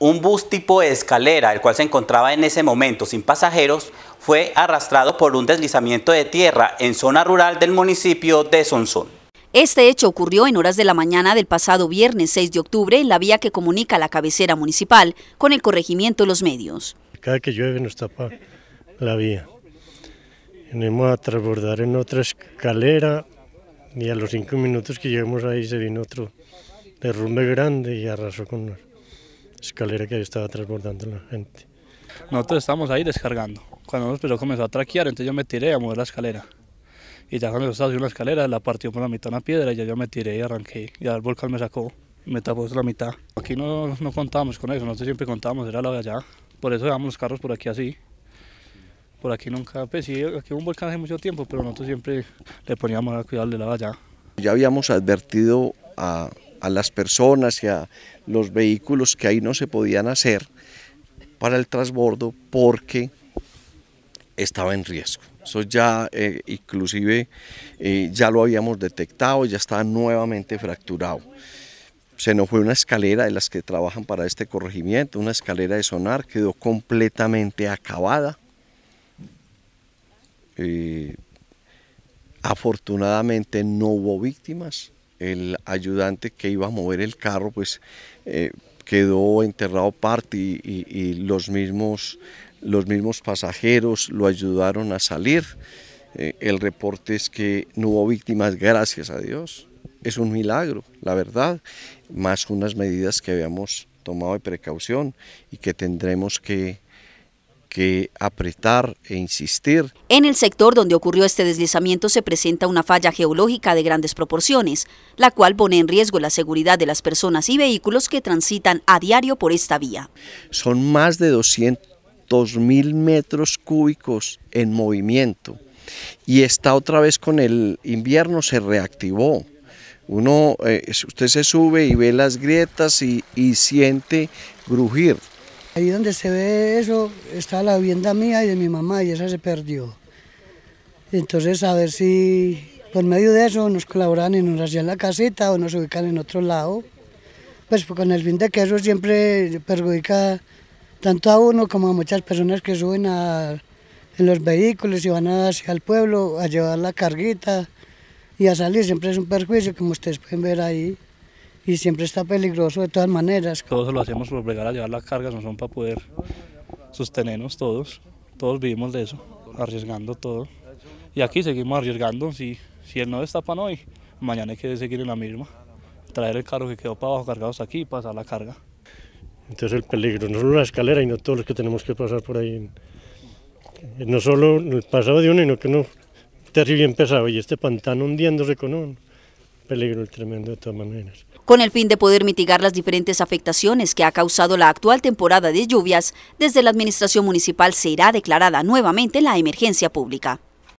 Un bus tipo escalera, el cual se encontraba en ese momento sin pasajeros, fue arrastrado por un deslizamiento de tierra en zona rural del municipio de Sonsón. Este hecho ocurrió en horas de la mañana del pasado viernes 6 de octubre en la vía que comunica la cabecera municipal con el corregimiento de Los Medios. Cada que llueve nos tapa la vía. Venimos a transbordar en otra escalera y a los cinco minutos que llegamos ahí se vino otro derrumbe grande y arrasó con nosotros escalera que estaba transbordando la gente. Nosotros estábamos ahí descargando. Cuando nos empezó, comenzó a traquear, entonces yo me tiré a mover la escalera. Y ya cuando estaba subiendo la escalera, la partió por la mitad una piedra y ya yo me tiré y arranqué. Y el volcán me sacó me tapó la mitad. Aquí no, no contábamos con eso, nosotros siempre contábamos, era la de Por eso llevamos los carros por aquí así. Por aquí nunca, pues sí, aquí hubo un volcán hace mucho tiempo, pero nosotros siempre le poníamos a cuidar de la allá. Ya habíamos advertido a a las personas y a los vehículos que ahí no se podían hacer para el transbordo porque estaba en riesgo. Eso ya eh, inclusive eh, ya lo habíamos detectado, ya estaba nuevamente fracturado. Se nos fue una escalera de las que trabajan para este corregimiento, una escalera de sonar, quedó completamente acabada. Eh, afortunadamente no hubo víctimas, el ayudante que iba a mover el carro, pues eh, quedó enterrado parte y, los, mismos, los mismos pasajeros lo ayudaron a salir. Eh, el reporte es que no hubo víctimas, gracias a Dios. Es un milagro, la verdad, más unas medidas que habíamos tomado de precaución y que tendremos que apretar e insistir. En el sector donde ocurrió este deslizamiento se presenta una falla geológica de grandes proporciones, la cual pone en riesgo la seguridad de las personas y vehículos que transitan a diario por esta vía. Son más de 200 mil metros cúbicos en movimiento y está otra vez con el invierno, se reactivó. Uno, eh, usted se sube y ve las grietas y, y siente grujir. Ahí donde se ve eso está la vivienda mía y de mi mamá y esa se perdió. Entonces a ver si por medio de eso nos colaboran y nos hacían la casita o nos ubican en otro lado. Pues con el fin de que eso siempre perjudica tanto a uno como a muchas personas que suben en los vehículos y van hacia el pueblo a llevar la carguita y a salir. Siempre es un perjuicio, como ustedes pueden ver ahí y siempre está peligroso de todas maneras. Todos lo hacemos por obligar a llevar las cargas, no son para poder sostenernos todos, todos vivimos de eso, arriesgando todo. Y aquí seguimos arriesgando, si, si el no para hoy, mañana hay que seguir en la misma, traer el carro que quedó para abajo hasta aquí y pasar la carga. Entonces el peligro, no solo la escalera, y no todos los que tenemos que pasar por ahí. No solo el pasado de uno, sino que uno terrible bien pesado y este pantano hundiéndose con uno peligro tremendo de todas Con el fin de poder mitigar las diferentes afectaciones que ha causado la actual temporada de lluvias, desde la Administración Municipal se irá declarada nuevamente la emergencia pública.